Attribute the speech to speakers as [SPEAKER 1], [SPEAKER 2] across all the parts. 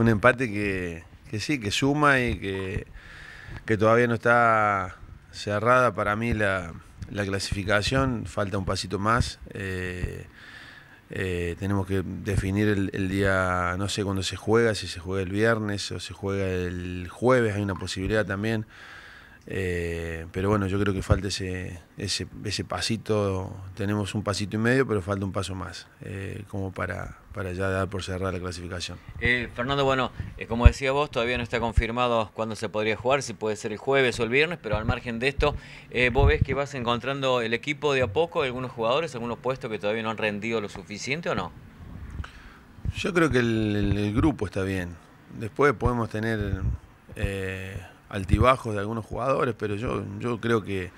[SPEAKER 1] un empate que, que sí, que suma y que, todavía no está cerrada para mí la, clasificación, falta un pasito más. Eh, eh, tenemos que definir el, el, día, no sé cuándo se juega, si se juega el viernes o se juega el jueves, hay una posibilidad también. Eh, pero bueno, yo creo que falta ese, ese, pasito, tenemos un pasito y medio, pero falta un paso más, eh, como para, para ya dar por cerrada la clasificación.
[SPEAKER 2] Eh, Fernando, bueno, como decía vos, todavía no está confirmado cuándo se podría jugar, si puede ser el jueves o el viernes, pero al margen de esto, vos ves que vas encontrando el equipo de a poco, algunos jugadores, algunos puestos que todavía no han rendido lo suficiente o no?
[SPEAKER 1] Yo creo que el grupo está bien. Después podemos tener altibajos de algunos jugadores, pero yo, yo creo que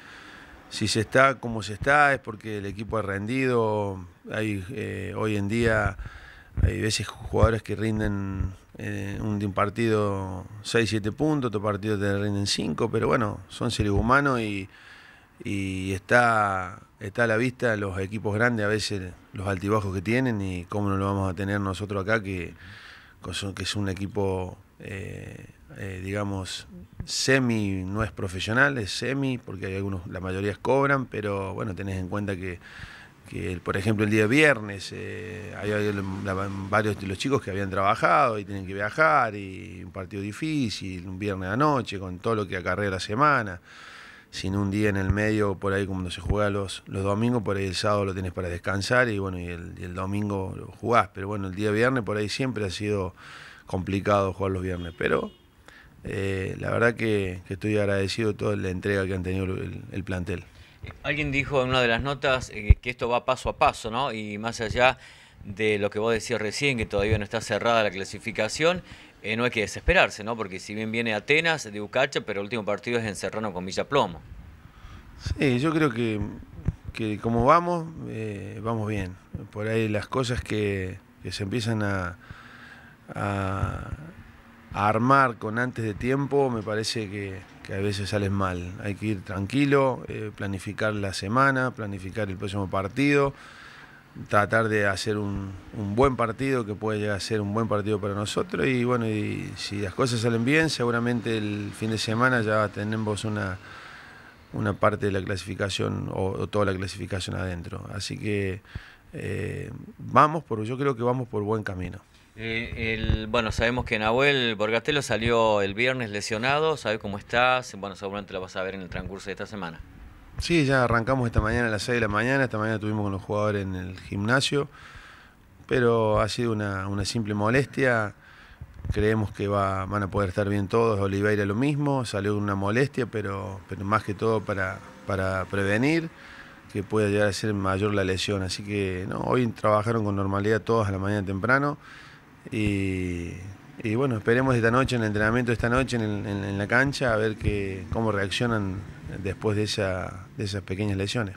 [SPEAKER 1] si se está como se está es porque el equipo ha rendido. Hay eh, hoy en día hay veces jugadores que rinden eh, un partido 6, 7 puntos, otro partido te rinden 5, pero bueno, son seres humanos y, y está, está a la vista los equipos grandes a veces los altibajos que tienen y cómo no lo vamos a tener nosotros acá que, que es un equipo eh, eh, digamos, semi, no es profesional, es semi, porque hay algunos, la mayoría cobran, pero bueno, tenés en cuenta que, por ejemplo, el día viernes eh, hay, varios de los chicos que habían trabajado y tienen que viajar, y un partido difícil, un viernes a noche, con todo lo que acarrea la semana sin un día en el medio, por ahí cuando se juega los, los domingos, por ahí el sábado lo tienes para descansar y bueno, y el, domingo lo jugás. Pero bueno, el día viernes por ahí siempre ha sido complicado jugar los viernes. Pero eh, la verdad que, estoy agradecido de toda la entrega que han tenido el, plantel.
[SPEAKER 2] Eh, alguien dijo en una de las notas eh, que esto va paso a paso, ¿no? Y más allá de lo que vos decías recién, que todavía no está cerrada la clasificación, no hay que desesperarse, ¿no? Porque si bien viene Atenas de Ucacha, pero el último partido es en con Villa Plomo.
[SPEAKER 1] Sí, yo creo que, como vamos, vamos bien. Por ahí las cosas que, que se empiezan a, a armar con antes de tiempo, me parece que, a veces sales mal. Hay que ir tranquilo, eh, planificar la semana, planificar el próximo partido, tratar de hacer un, buen partido que puede llegar a ser un buen partido para nosotros. Y bueno, y si las cosas salen bien, seguramente el fin de semana ya tenemos una, una parte de la clasificación o, toda la clasificación adentro. Así que eh, vamos, por, yo creo que vamos por buen camino.
[SPEAKER 2] Eh, el, bueno, sabemos que Nahuel Borgatello salió el viernes lesionado, ¿sabes cómo estás? Bueno, seguramente lo vas a ver en el transcurso de esta semana.
[SPEAKER 1] Sí, ya arrancamos esta mañana a las 6 de la mañana, esta mañana estuvimos con los jugadores en el gimnasio, pero ha sido una, simple molestia, creemos que van a poder estar bien todos, Oliveira lo mismo, salió una molestia, pero, más que todo para, prevenir que pueda llegar a ser mayor la lesión, así que hoy trabajaron con normalidad todos a la mañana temprano. Y, bueno, esperemos esta noche, en el entrenamiento esta noche, en, en, la cancha, a ver cómo reaccionan después de, esa, de esas pequeñas lesiones.